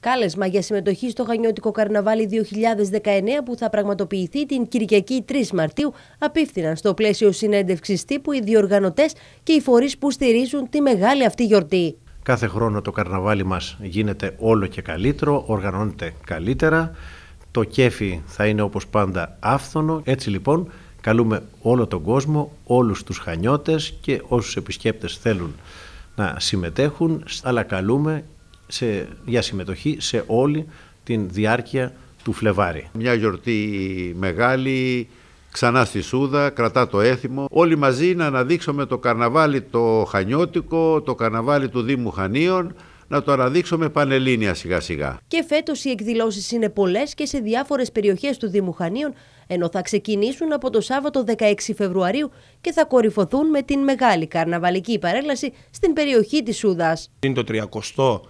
Κάλεσμα για συμμετοχή στο Χανιώτικο Καρναβάλι 2019 που θα πραγματοποιηθεί την Κυριακή 3 Μαρτίου απίφθηναν στο πλαίσιο συνέντευξης τύπου οι διοργανωτές και οι φορείς που στηρίζουν τη μεγάλη αυτή γιορτή. Κάθε χρόνο το καρναβάλι μας γίνεται όλο και καλύτερο, οργανώνεται καλύτερα. Το κέφι θα είναι όπως πάντα άφθονο. Έτσι λοιπόν καλούμε όλο τον κόσμο, όλους τους χανιώτες και όσους επισκέπτες θέλουν να συμμετέχουν, αλλά καλούμε σε, για συμμετοχή σε όλη την διάρκεια του Φλεβάρι. Μια γιορτή μεγάλη, ξανά στη Σούδα, κρατά το έθιμο. Όλοι μαζί να αναδείξουμε το καρναβάλι το Χανιώτικο, το καρναβάλι του Δήμου Χανίων, να το αναδείξουμε πανελλήνια σιγά σιγά. Και φέτος οι εκδηλώσεις είναι πολλές και σε διάφορες περιοχές του Δήμου Χανίων, ενώ θα ξεκινήσουν από το Σάββατο 16 Φεβρουαρίου και θα κορυφωθούν με την μεγάλη καρναβαλική παρέλαση στην περιοχή της Σούδας. Είναι το 30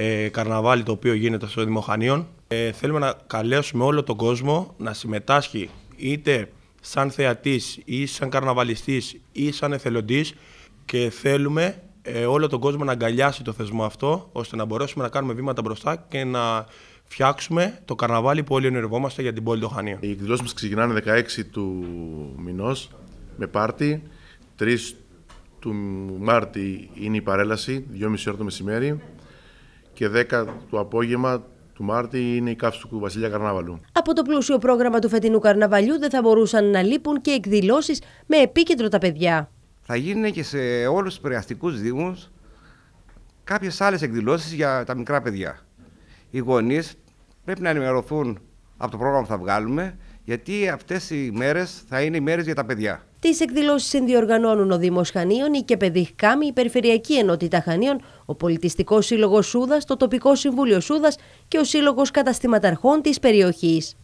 ε, καρναβάλι το οποίο γίνεται στο Δημοχανίων. Ε, θέλουμε να καλέσουμε όλο τον κόσμο να συμμετάσχει είτε σαν θεατής ή σαν καρναβαλιστής ή σαν εθελοντής και θέλουμε ε, όλο τον κόσμο να αγκαλιάσει το θεσμό αυτό ώστε να μπορέσουμε να κάνουμε βήματα μπροστά και να φτιάξουμε το καρναβάλι που όλοι ονειρευόμαστε για την πόλη του Χανίων. Οι εκδηλώσεις μας ξεκινάνε 16 του μηνός με πάρτι. 3 του Μάρτη είναι η παρέλαση, 2,5 ώρα το μεσημέρι και 10 το απόγευμα του Μάρτη είναι η καύση του Βασιλιά Καρνάβαλου. Από το πλούσιο πρόγραμμα του φετινού Καρναβαλιού δεν θα μπορούσαν να λείπουν και εκδηλώσεις με επίκεντρο τα παιδιά. Θα γίνουν και σε όλους τους περιαστικού Δήμους κάποιες άλλες εκδηλώσεις για τα μικρά παιδιά. Οι γονείς πρέπει να ενημερωθούν από το πρόγραμμα που θα βγάλουμε, γιατί αυτές οι μέρες θα είναι οι μέρες για τα παιδιά. Τις εκδηλώσεις συνδιοργανώνουν ο Δήμος Χανίων, η Κεπεδίχ η Περιφερειακή Ενότητα Χανίων, ο Πολιτιστικός Σύλλογος Σούδας, το Τοπικό Συμβούλιο Σούδας και ο Σύλλογος Καταστηματαρχών της περιοχής.